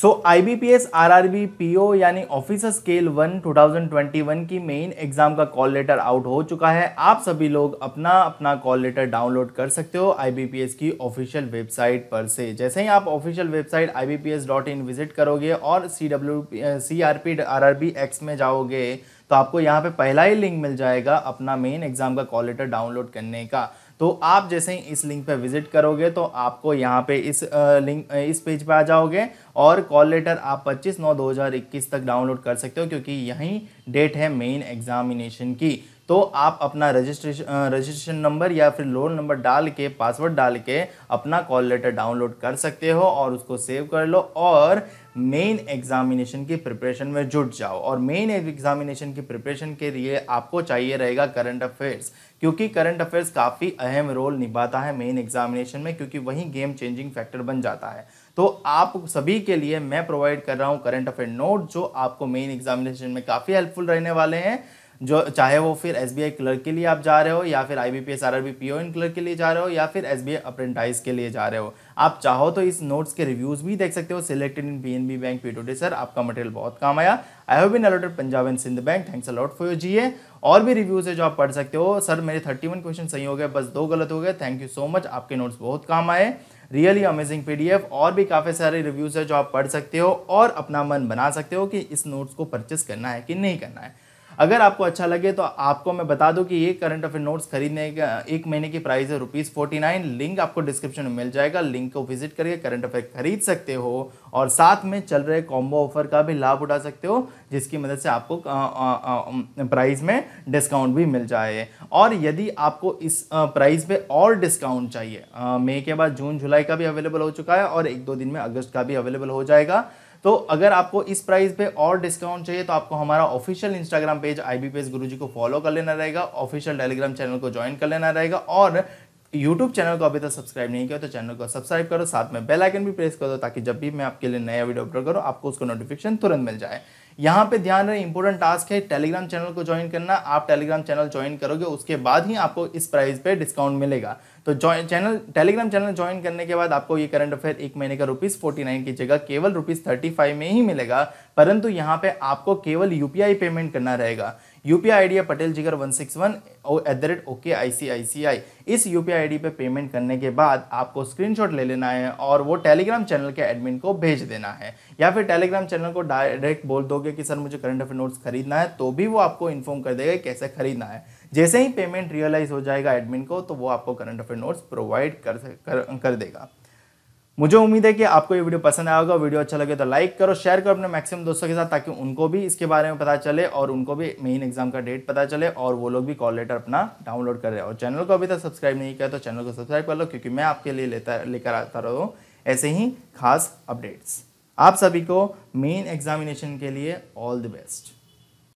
so I B P S R R B P O यानी officer scale one two thousand twenty one की main exam का call letter out हो चुका है आप सभी लोग अपना अपना कॉल लेटर डाउनलोड कर सकते हो आई बी पी एस की ऑफिशियल वेबसाइट पर से जैसे ही आप official website I B P S dot in visit करोगे और C W C R P R R B X में जाओगे तो आपको यहाँ पे पहला ही लिंक मिल जाएगा अपना मेन एग्जाम का कॉल लेटर डाउनलोड करने का तो आप जैसे ही इस लिंक पर विजिट करोगे तो आपको यहाँ पे इस लिंक इस पेज पे आ जाओगे और कॉल लेटर आप 25 नौ 2021 तक डाउनलोड कर सकते हो क्योंकि यही डेट है मेन एग्जामिनेशन की तो आप अपना रजिस्ट्रेशन रजिस्ट्रेशन नंबर या फिर लोन नंबर डाल के पासवर्ड डाल के अपना कॉल लेटर डाउनलोड कर सकते हो और उसको सेव कर लो और मेन एग्जामिनेशन की प्रिपरेशन में जुट जाओ और मेन एग्जामिनेशन की प्रिपरेशन के लिए आपको चाहिए रहेगा करंट अफेयर्स क्योंकि करंट अफेयर्स काफ़ी अहम रोल निभाता है मेन एग्जामिनेशन में क्योंकि वही गेम चेंजिंग फैक्टर बन जाता है तो आप सभी के लिए मैं प्रोवाइड कर रहा हूँ करंट अफेयर नोट जो आपको मेन एग्जामिनेशन में काफ़ी हेल्पफुल रहने वाले हैं जो चाहे वो फिर एस बी क्लर्क के लिए आप जा रहे हो या फिर I B P S R R B P O and clerk के लिए जा रहे हो या फिर एस बी अप्रेंटाइज के लिए जा रहे हो आप चाहो तो इस नोट्स के रिव्यूज़ भी देख सकते हो selected in P N B bank P two D sir आपका मटेरियल बहुत काम आया I have been allotted Punjab and Sind bank thanks a lot for your a और भी रिव्यूज़ है जो आप पढ़ सकते हो सर मेरे थर्टी वन क्वेश्चन सही हो गए बस दो गलत हो गए थैंक यू सो मच आपके नोट्स बहुत काम आए रियली अमेजिंग एफ और भी काफ़ी सारे रिव्यूज़ है जो आप पढ़ सकते हो और अपना मन बना सकते हो कि इस नोट्स को परचेस करना है कि नहीं करना है अगर आपको अच्छा लगे तो आपको मैं बता दूं कि ये करंट अफेयर नोट्स खरीदने का एक महीने की प्राइस है रुपीज़ फोर्टी नाइन लिंक आपको डिस्क्रिप्शन में मिल जाएगा लिंक को विजिट करके करंट अफेयर खरीद सकते हो और साथ में चल रहे कॉम्बो ऑफर का भी लाभ उठा सकते हो जिसकी मदद से आपको प्राइस में डिस्काउंट भी मिल जाए और यदि आपको इस प्राइस पे और डिस्काउंट चाहिए मई के बाद जून जुलाई का भी अवेलेबल हो चुका है और एक दो दिन में अगस्त का भी अवेलेबल हो जाएगा तो अगर आपको इस प्राइस पे और डिस्काउंट चाहिए तो आपको हमारा official Instagram page I B page Guru को फॉलो कर लेना रहेगा ऑफिशियल टेलीग्राम चैनल को ज्वाइन कर लेना रहेगा और यूट्यूब चैनल को अभी तक सब्सक्राइब नहीं किया तो चैनल को सब्सक्राइब करो साथ में बेल आइकन भी प्रेस कर दो ताकि जब भी मैं आपके लिए नया वीडियो अपलोड करूँ आपको उसका नोटिफिकेशन तुरंत मिल जाए यहाँ पे ध्यान रहे इंपॉर्टेंट टास्क है टेलीग्राम चैनल को ज्वाइन करना आप टेलीग्राम चैनल ज्वाइन करोगे उसके बाद ही आपको इस प्राइस पे डिस्काउंट मिलेगा तो join channel Telegram channel join करने के बाद आपको ये करंट अफेयर एक महीने का रुपीज़ फोर्टी नाइन की जगह केवल रुपीज़ थर्टी फाइव में ही मिलेगा परंतु यहाँ पे आपको केवल यूपीआई पेमेंट करना रहेगा यूपीआई आईडी है Patel Jigar one six one at the rate okay I C I C I is UPI ID पे पेमेंट करने के बाद आपको स्क्रीनशॉट ले लेना है और वो टेलीग्राम चैनल के एडमिन को भेज देना है या फिर टेलीग्राम चैनल को डायरेक्ट बोल दोगे कि सर मुझे करंट अफेयर नोट्स खरीदना है तो भी वो आपको इन्फॉर्म कर देगा कैसे खरीदना है जैसे ही पेमेंट रियलाइज हो जाएगा एडमिन को तो वो आपको करंट अफेयर नोट्स प्रोवाइड कर, कर, कर देगा मुझे उम्मीद है कि आपको ये वीडियो पसंद आया होगा वीडियो अच्छा लगे तो लाइक करो शेयर करो अपने मैक्सिमम दोस्तों के साथ ताकि उनको भी इसके बारे में पता चले और उनको भी मेन एग्जाम का डेट पता चले और वो लोग भी कॉल लेटर अपना डाउनलोड करें और चैनल को अभी तक सब्सक्राइब नहीं किया तो चैनल को सब्सक्राइब कर लो क्योंकि मैं आपके लिए लेता लेकर आता रहो ऐसे ही खास अपडेट्स आप सभी को मेन एग्जामिनेशन के लिए ऑल द बेस्ट